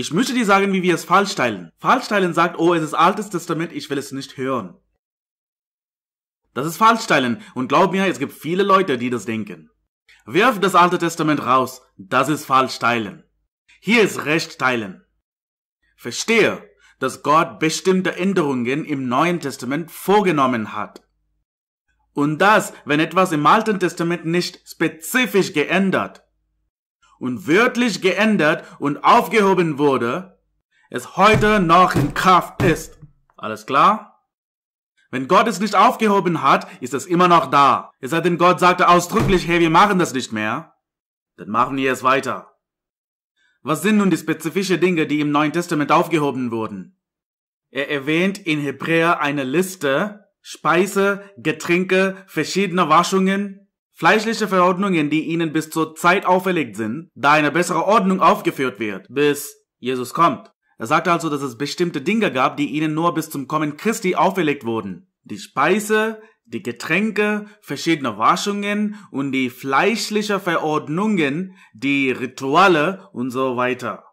Ich möchte dir sagen, wie wir es falsch teilen. Falsch teilen sagt, oh, es ist altes Testament, ich will es nicht hören. Das ist falsch teilen und glaub mir, es gibt viele Leute, die das denken. Wirf das Alte Testament raus, das ist falsch teilen. Hier ist Recht teilen. Verstehe, dass Gott bestimmte Änderungen im Neuen Testament vorgenommen hat. Und dass, wenn etwas im Alten Testament nicht spezifisch geändert, und wörtlich geändert und aufgehoben wurde, es heute noch in Kraft ist. Alles klar? Wenn Gott es nicht aufgehoben hat, ist es immer noch da. Es sei denn, Gott sagte ausdrücklich, hey, wir machen das nicht mehr. Dann machen wir es weiter. Was sind nun die spezifischen Dinge, die im Neuen Testament aufgehoben wurden? Er erwähnt in Hebräer eine Liste, Speise, Getränke, verschiedene Waschungen, Fleischliche Verordnungen, die ihnen bis zur Zeit auferlegt sind, da eine bessere Ordnung aufgeführt wird, bis Jesus kommt. Er sagt also, dass es bestimmte Dinge gab, die ihnen nur bis zum Kommen Christi auferlegt wurden. Die Speise, die Getränke, verschiedene Waschungen und die fleischliche Verordnungen, die Rituale und so weiter.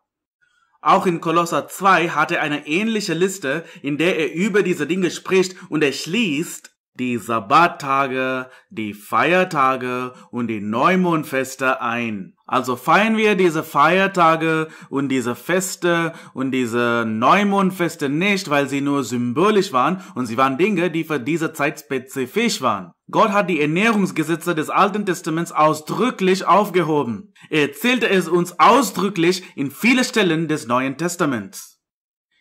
Auch in Kolosser 2 hat er eine ähnliche Liste, in der er über diese Dinge spricht und er schließt die Sabbattage, die Feiertage und die Neumondfeste ein. Also feiern wir diese Feiertage und diese Feste und diese Neumondfeste nicht, weil sie nur symbolisch waren und sie waren Dinge, die für diese Zeit spezifisch waren. Gott hat die Ernährungsgesetze des Alten Testaments ausdrücklich aufgehoben. Er zählte es uns ausdrücklich in viele Stellen des Neuen Testaments.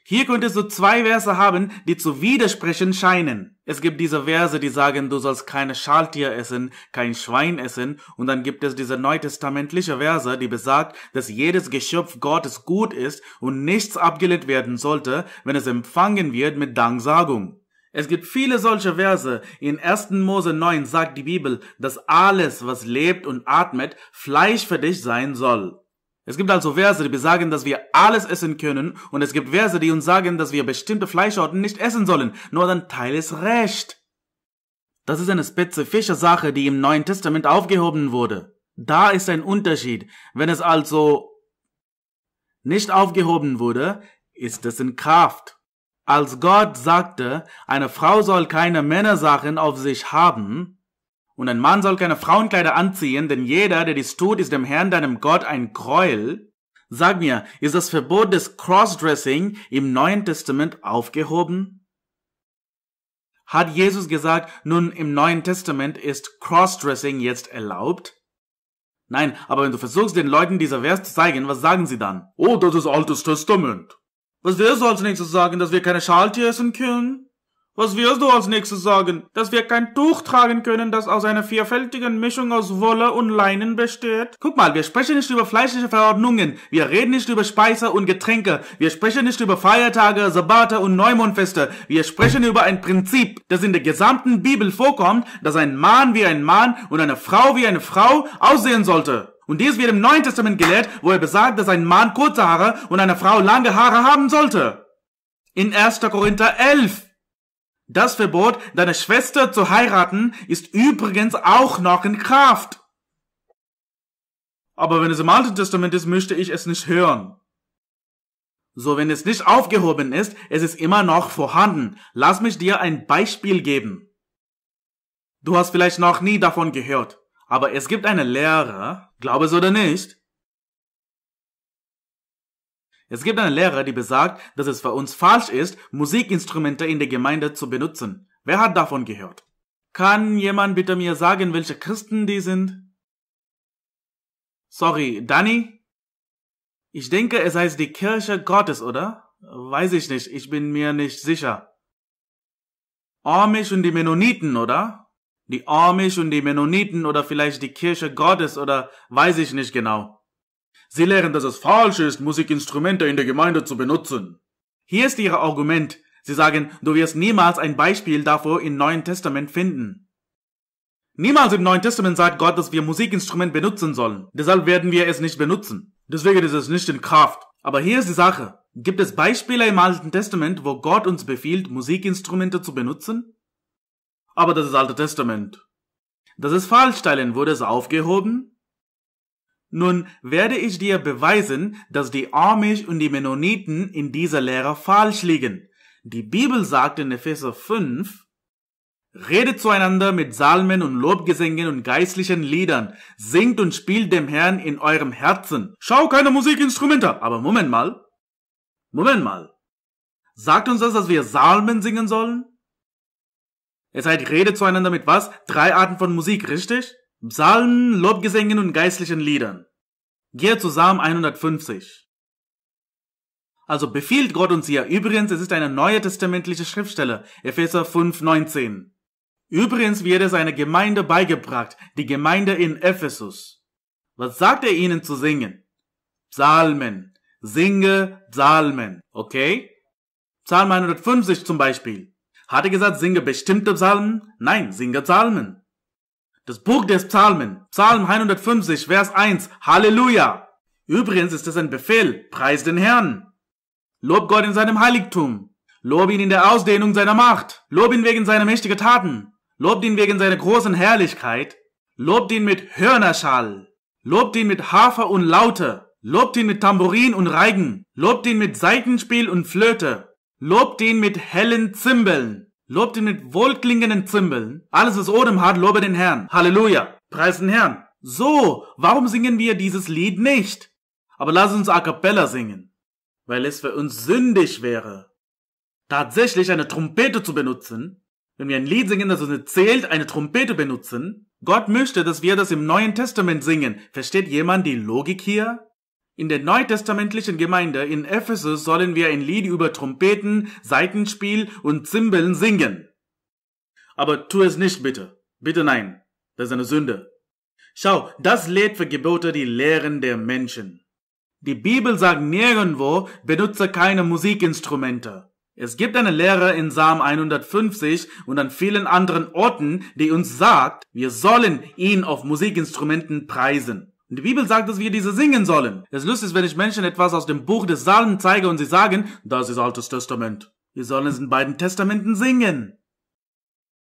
Hier könntest du zwei Verse haben, die zu widersprechen scheinen. Es gibt diese Verse, die sagen, du sollst keine Schaltier essen, kein Schwein essen, und dann gibt es diese neutestamentliche Verse, die besagt, dass jedes Geschöpf Gottes gut ist und nichts abgelehnt werden sollte, wenn es empfangen wird mit Danksagung. Es gibt viele solche Verse. In 1. Mose 9 sagt die Bibel, dass alles, was lebt und atmet, Fleisch für dich sein soll. Es gibt also Verse, die besagen, dass wir alles essen können und es gibt Verse, die uns sagen, dass wir bestimmte Fleischarten nicht essen sollen, nur ein Teil ist recht. Das ist eine spezifische Sache, die im Neuen Testament aufgehoben wurde. Da ist ein Unterschied. Wenn es also nicht aufgehoben wurde, ist es in Kraft. Als Gott sagte, eine Frau soll keine Männersachen auf sich haben, und ein Mann soll keine Frauenkleider anziehen, denn jeder, der dies tut, ist dem Herrn, deinem Gott, ein Gräuel. Sag mir, ist das Verbot des Crossdressing im Neuen Testament aufgehoben? Hat Jesus gesagt, nun im Neuen Testament ist Crossdressing jetzt erlaubt? Nein, aber wenn du versuchst, den Leuten dieser Vers zu zeigen, was sagen sie dann? Oh, das ist Altes Testament. Was wirst du als nächstes sagen, dass wir keine Schaltier essen können? Was wirst du als nächstes sagen? Dass wir kein Tuch tragen können, das aus einer vielfältigen Mischung aus Wolle und Leinen besteht? Guck mal, wir sprechen nicht über fleischliche Verordnungen. Wir reden nicht über Speise und Getränke. Wir sprechen nicht über Feiertage, Sabbate und Neumondfeste. Wir sprechen über ein Prinzip, das in der gesamten Bibel vorkommt, dass ein Mann wie ein Mann und eine Frau wie eine Frau aussehen sollte. Und dies wird im Neuen Testament gelehrt, wo er besagt, dass ein Mann kurze Haare und eine Frau lange Haare haben sollte. In 1. Korinther 11 das Verbot, deine Schwester zu heiraten, ist übrigens auch noch in Kraft. Aber wenn es im Alten Testament ist, möchte ich es nicht hören. So, wenn es nicht aufgehoben ist, es ist immer noch vorhanden. Lass mich dir ein Beispiel geben. Du hast vielleicht noch nie davon gehört, aber es gibt eine Lehre, glaube es oder nicht, es gibt eine Lehre, die besagt, dass es für uns falsch ist, Musikinstrumente in der Gemeinde zu benutzen. Wer hat davon gehört? Kann jemand bitte mir sagen, welche Christen die sind? Sorry, Danny? Ich denke, es heißt die Kirche Gottes, oder? Weiß ich nicht, ich bin mir nicht sicher. Amish und die Mennoniten, oder? Die Amish und die Mennoniten oder vielleicht die Kirche Gottes oder weiß ich nicht genau. Sie lehren, dass es falsch ist, Musikinstrumente in der Gemeinde zu benutzen. Hier ist ihr Argument. Sie sagen, du wirst niemals ein Beispiel davor im Neuen Testament finden. Niemals im Neuen Testament sagt Gott, dass wir Musikinstrument benutzen sollen. Deshalb werden wir es nicht benutzen. Deswegen ist es nicht in Kraft. Aber hier ist die Sache. Gibt es Beispiele im Alten Testament, wo Gott uns befiehlt, Musikinstrumente zu benutzen? Aber das ist Alte Testament. Das ist falsch, teilen wurde es aufgehoben, nun werde ich dir beweisen, dass die Amish und die Mennoniten in dieser Lehre falsch liegen. Die Bibel sagt in Epheser 5, Redet zueinander mit Salmen und Lobgesängen und geistlichen Liedern. Singt und spielt dem Herrn in eurem Herzen. Schau keine Musikinstrumente. Aber Moment mal. Moment mal. Sagt uns das, dass wir Salmen singen sollen? Es heißt, redet zueinander mit was? Drei Arten von Musik, richtig? Psalmen, Lobgesängen und geistlichen Liedern. Gehe zu Psalm 150. Also befiehlt Gott uns hier. Übrigens, es ist eine neue testamentliche Schriftstelle, Epheser 5, 19. Übrigens wird es einer Gemeinde beigebracht, die Gemeinde in Ephesus. Was sagt er ihnen zu singen? Psalmen. Singe Psalmen. Okay? Psalm 150 zum Beispiel. Hat er gesagt, singe bestimmte Psalmen? Nein, singe Psalmen. Das Buch des Psalmen, Psalm 150, Vers 1, Halleluja. Übrigens ist es ein Befehl, preis den Herrn. Lob Gott in seinem Heiligtum. Lob ihn in der Ausdehnung seiner Macht. Lob ihn wegen seiner mächtigen Taten. Lob ihn wegen seiner großen Herrlichkeit. Lob ihn mit Hörnerschall. Lob ihn mit Hafer und Laute. Lob ihn mit Tambourin und Reigen. Lob ihn mit Seitenspiel und Flöte. Lob ihn mit hellen Zimbeln. Lobt ihn mit wohlklingenden Zimbeln. Alles, was Odem hat, lobe den Herrn. Halleluja. Preis den Herrn. So, warum singen wir dieses Lied nicht? Aber lass uns a cappella singen, weil es für uns sündig wäre, tatsächlich eine Trompete zu benutzen. Wenn wir ein Lied singen, das uns zählt, eine Trompete benutzen. Gott möchte, dass wir das im Neuen Testament singen. Versteht jemand die Logik hier? In der neutestamentlichen Gemeinde in Ephesus sollen wir ein Lied über Trompeten, Seitenspiel und Zimbeln singen. Aber tu es nicht bitte. Bitte nein. Das ist eine Sünde. Schau, das lädt für Gebote die Lehren der Menschen. Die Bibel sagt nirgendwo, benutze keine Musikinstrumente. Es gibt eine Lehre in Psalm 150 und an vielen anderen Orten, die uns sagt, wir sollen ihn auf Musikinstrumenten preisen. Und die Bibel sagt, dass wir diese singen sollen. Das Lust ist, wenn ich Menschen etwas aus dem Buch des Salmen zeige und sie sagen, das ist Altes Testament. Wir sollen es in beiden Testamenten singen.